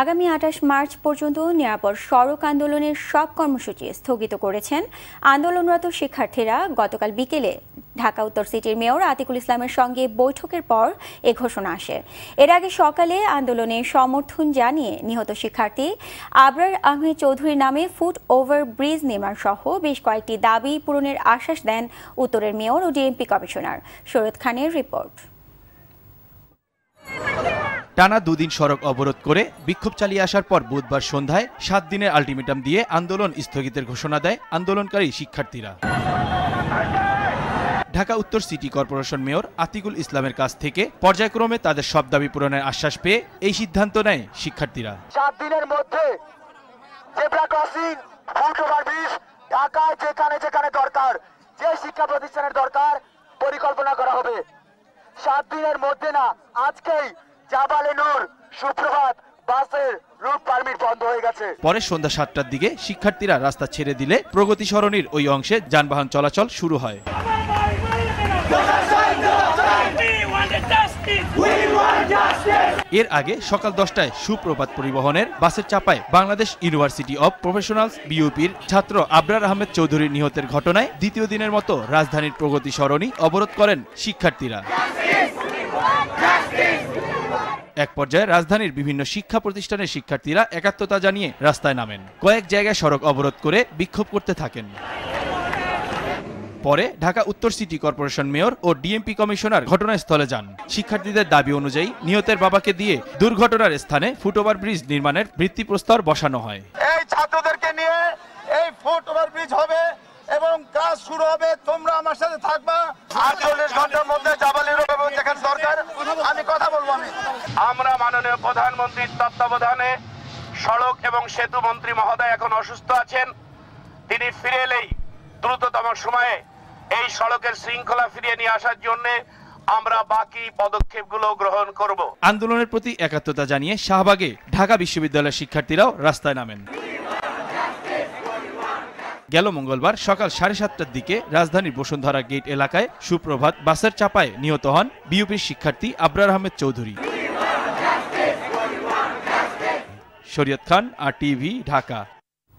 আগামী আঠাশ মার্চ পর্যন্ত নিরাপদ সড়ক আন্দোলনের সব কর্মসূচি স্থগিত করেছেন আন্দোলনরত শিক্ষার্থীরা গতকাল বিকেলে ঢাকা উত্তর সিটির মেয়র আতিকুল ইসলামের সঙ্গে বৈঠকের পর এ ঘোষণা আসে এর আগে সকালে আন্দোলনে সমর্থন জানিয়ে নিহত শিক্ষার্থী আবরার আহমেদ চৌধুরীর নামে ফুট ওভার ব্রিজ নির্মাণ সহ বেশ কয়েকটি দাবি পূরণের আশ্বাস দেন উত্তরের মেয়র ও ডিএমপি কমিশনার শরৎ খানের রিপোর্ট টানা দুদিন সড়ক অবরোধ করে বিক্ষোভ চালিয়ে আসার পর বুধবার সন্ধ্যায় সাত দিনের আলটিমেটাম দিয়ে আন্দোলন স্থগিতের ঘোষণা দেয় আন্দোলনকারী শিক্ষার্থীরা ঢাকা উত্তর সিটি কর্পোরেশন মেয়র আতিকুল ইসলামের কাছ থেকে পর্যায়ক্রমে তাদের সব দাবি পূরণের আশ্বাস পেয়ে এই সিদ্ধান্ত নেয় শিক্ষার্থীরা সাত দিনের মধ্যে ঢাকায় যেখানে যেখানে দরকার যে শিক্ষা প্রতিষ্ঠানের দরকার পরিকল্পনা করা হবে সাত দিনের মধ্যে না আজকেই সুপ্রভাত বাসের রুট পারমিট বন্ধ হয়ে গেছে পরে সন্ধ্যা সাতটার দিকে শিক্ষার্থীরা রাস্তা ছেড়ে দিলে প্রগতি সরণির ওই অংশে যানবাহন চলাচল শুরু হয় এর আগে সকাল দশটায় সুপ্রভাত পরিবহনের বাসের চাপায় বাংলাদেশ ইউনিভার্সিটি অব প্রফেশনালস বিউপির ছাত্র আবরার আহমেদ চৌধুরী নিহতের ঘটনায় দ্বিতীয় দিনের মতো রাজধানীর প্রগতি সরণি অবরোধ করেন শিক্ষার্থীরা এক পর্যায়ে রাজধানীর বিভিন্ন শিক্ষা প্রতিষ্ঠানের শিক্ষার্থীরা একাত্মতা জানিয়ে রাস্তায় নামেন কয়েক জায়গায় সড়ক অবরোধ করে বিক্ষোভ করতে থাকেন পরে ঢাকা উত্তর সিটি কর্পোরেশন মেয়র ও ডিএমপি কমিশনার ঘটনাস্থলে যান শিক্ষার্থীদের দাবি অনুযায়ী নিহতের বাবাকে দিয়ে দুর্ঘটনার স্থানে ফুটওভার ব্রিজ নির্মাণের ভিত্তি প্রস্তর বসানো হয় এই ছাত্রদেরকে নিয়ে এই ফুটওভার ব্রিজ হবে এবং কাজ শুরু হবে তোমরা আমার সাথে থাকবা আটচল্লিশ ঘন্টা প্রধানমন্ত্রীর তত্ত্বাবধানে সড়ক এবং সেতু মন্ত্রী মহোদয় এখন অসুস্থ আছেন তিনি ফিরে এলেই দ্রুততম সময়ে এই সড়কের শৃঙ্খলা ফিরিয়ে নিয়ে আসার জন্য আমরা বাকি পদক্ষেপগুলো গ্রহণ করব আন্দোলনের প্রতি একাত্মতা জানিয়ে শাহবাগে ঢাকা বিশ্ববিদ্যালয়ের শিক্ষার্থীরাও রাস্তায় নামেন গেল মঙ্গলবার সকাল সাড়ে সাতটার দিকে রাজধানীর বসুন্ধরা গেট এলাকায় সুপ্রভাত বাসের চাপায় নিহত হন বিউপির শিক্ষার্থী আবরার আহমেদ চৌধুরী शरियत खान आर टी ढाका